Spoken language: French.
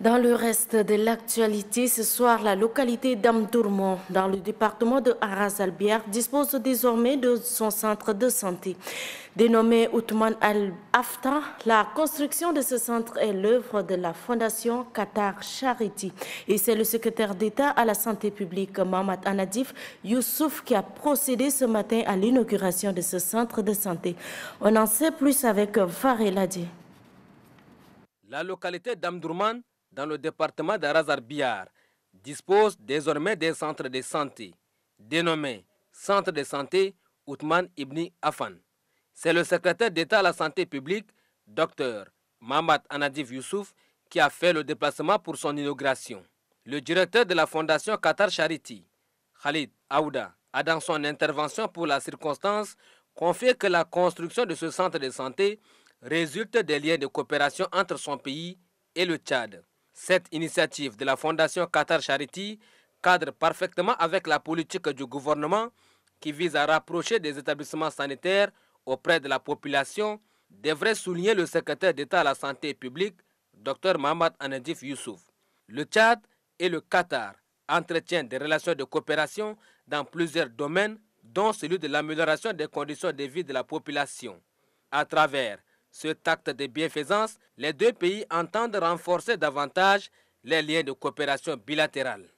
Dans le reste de l'actualité, ce soir, la localité d'Amdourmont, dans le département de Arras-Albière, dispose désormais de son centre de santé. Dénommé Outman Al-Afta, la construction de ce centre est l'œuvre de la Fondation Qatar Charity. Et c'est le secrétaire d'État à la santé publique, Mohamed Anadif Youssouf, qui a procédé ce matin à l'inauguration de ce centre de santé. On en sait plus avec Fareladi. La localité d'Amdourman dans le département de razar dispose désormais d'un centre de santé, dénommé Centre de santé Outman Ibni Afan. C'est le secrétaire d'État à la santé publique, Dr Mamad Anadif Youssouf, qui a fait le déplacement pour son inauguration. Le directeur de la fondation Qatar Charity, Khalid Aouda, a dans son intervention pour la circonstance confié que la construction de ce centre de santé résulte des liens de coopération entre son pays et le Tchad. Cette initiative de la Fondation Qatar Charity cadre parfaitement avec la politique du gouvernement qui vise à rapprocher des établissements sanitaires auprès de la population, devrait souligner le secrétaire d'État à la santé publique, Dr Mahmoud Anadif Youssouf. Le Tchad et le Qatar entretiennent des relations de coopération dans plusieurs domaines, dont celui de l'amélioration des conditions de vie de la population. À travers cet acte de bienfaisance, les deux pays entendent renforcer davantage les liens de coopération bilatérale.